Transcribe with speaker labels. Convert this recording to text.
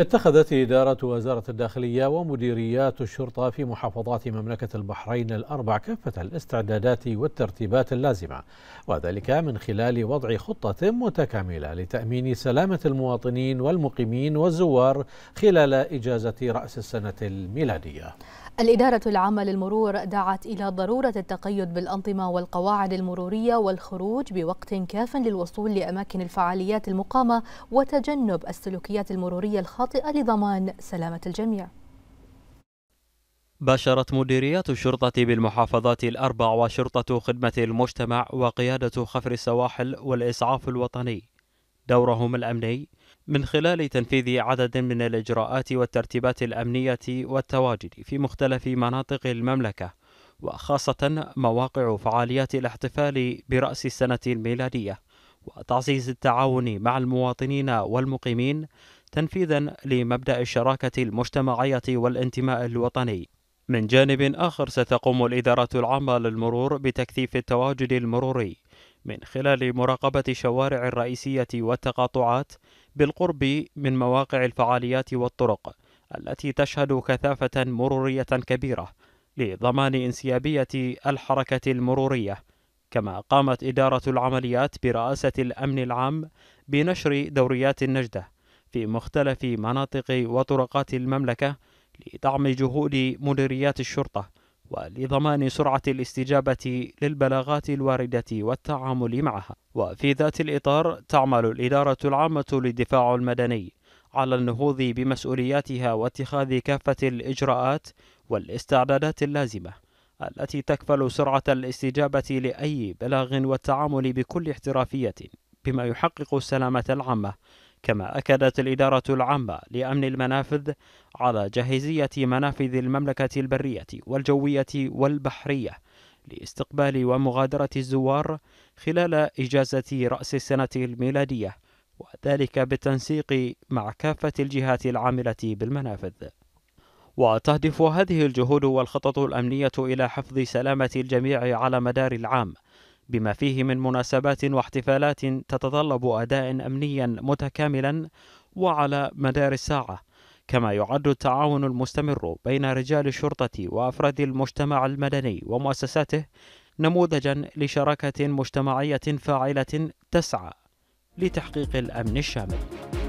Speaker 1: اتخذت إدارة وزارة الداخلية ومديريات الشرطة في محافظات مملكة البحرين الأربع كافة الاستعدادات والترتيبات اللازمة وذلك من خلال وضع خطة متكاملة لتأمين سلامة المواطنين والمقيمين والزوار خلال إجازة رأس السنة الميلادية
Speaker 2: الإدارة العامة للمرور دعت إلى ضرورة التقيد بالأنظمة والقواعد المرورية والخروج بوقت كاف للوصول لأماكن الفعاليات المقامة وتجنب السلوكيات المرورية الخاطئة لضمان سلامة الجميع.
Speaker 3: باشرت مديريات الشرطة بالمحافظات الأربع وشرطة خدمة المجتمع وقيادة خفر السواحل والإسعاف الوطني دورهم الأمني من خلال تنفيذ عدد من الإجراءات والترتيبات الأمنية والتواجد في مختلف مناطق المملكة وخاصة مواقع فعاليات الاحتفال برأس السنة الميلادية وتعزيز التعاون مع المواطنين والمقيمين تنفيذا لمبدأ الشراكة المجتمعية والانتماء الوطني من جانب آخر ستقوم الإدارة العامة للمرور بتكثيف التواجد المروري من خلال مراقبة الشوارع الرئيسية والتقاطعات بالقرب من مواقع الفعاليات والطرق التي تشهد كثافة مرورية كبيرة لضمان انسيابية الحركة المرورية كما قامت إدارة العمليات برئاسة الأمن العام بنشر دوريات النجدة في مختلف مناطق وطرقات المملكة لدعم جهود مديريات الشرطة ولضمان سرعة الاستجابة للبلاغات الواردة والتعامل معها وفي ذات الإطار تعمل الإدارة العامة للدفاع المدني على النهوض بمسؤولياتها واتخاذ كافة الإجراءات والاستعدادات اللازمة التي تكفل سرعة الاستجابة لأي بلاغ والتعامل بكل احترافية بما يحقق السلامة العامة كما أكدت الإدارة العامة لأمن المنافذ على جاهزية منافذ المملكة البرية والجوية والبحرية لاستقبال ومغادرة الزوار خلال إجازة رأس السنة الميلادية وذلك بالتنسيق مع كافة الجهات العاملة بالمنافذ وتهدف هذه الجهود والخطط الأمنية إلى حفظ سلامة الجميع على مدار العام بما فيه من مناسبات واحتفالات تتطلب أداء أمنيا متكاملا وعلى مدار الساعة كما يعد التعاون المستمر بين رجال الشرطة وأفراد المجتمع المدني ومؤسساته نموذجا لشراكة مجتمعية فاعلة تسعى لتحقيق الأمن الشامل